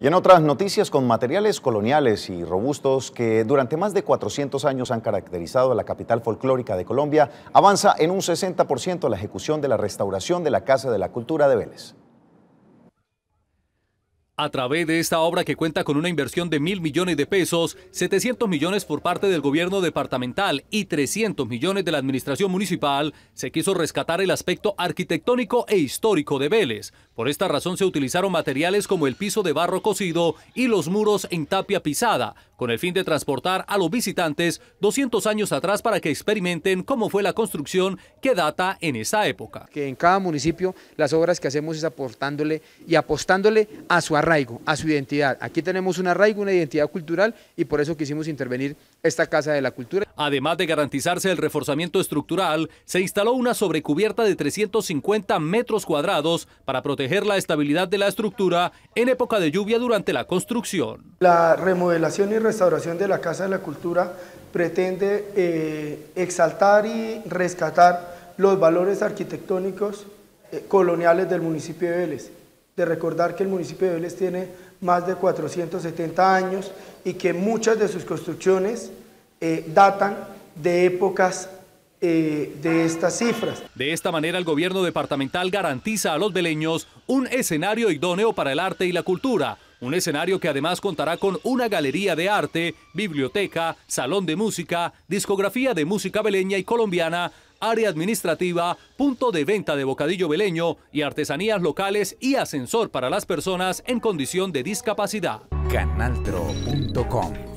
Y en otras noticias, con materiales coloniales y robustos que durante más de 400 años han caracterizado a la capital folclórica de Colombia, avanza en un 60% la ejecución de la restauración de la Casa de la Cultura de Vélez. A través de esta obra que cuenta con una inversión de mil millones de pesos, 700 millones por parte del gobierno departamental y 300 millones de la administración municipal, se quiso rescatar el aspecto arquitectónico e histórico de Vélez. Por esta razón se utilizaron materiales como el piso de barro cocido y los muros en tapia pisada, con el fin de transportar a los visitantes 200 años atrás para que experimenten cómo fue la construcción que data en esa época. Que en cada municipio las obras que hacemos es aportándole y apostándole a su a su identidad. Aquí tenemos un arraigo, una identidad cultural y por eso quisimos intervenir esta Casa de la Cultura. Además de garantizarse el reforzamiento estructural, se instaló una sobrecubierta de 350 metros cuadrados para proteger la estabilidad de la estructura en época de lluvia durante la construcción. La remodelación y restauración de la Casa de la Cultura pretende eh, exaltar y rescatar los valores arquitectónicos eh, coloniales del municipio de Vélez de recordar que el municipio de Vélez tiene más de 470 años y que muchas de sus construcciones eh, datan de épocas eh, de estas cifras. De esta manera el gobierno departamental garantiza a los veleños un escenario idóneo para el arte y la cultura, un escenario que además contará con una galería de arte, biblioteca, salón de música, discografía de música veleña y colombiana, área administrativa, punto de venta de bocadillo veleño y artesanías locales y ascensor para las personas en condición de discapacidad. Canaltro.com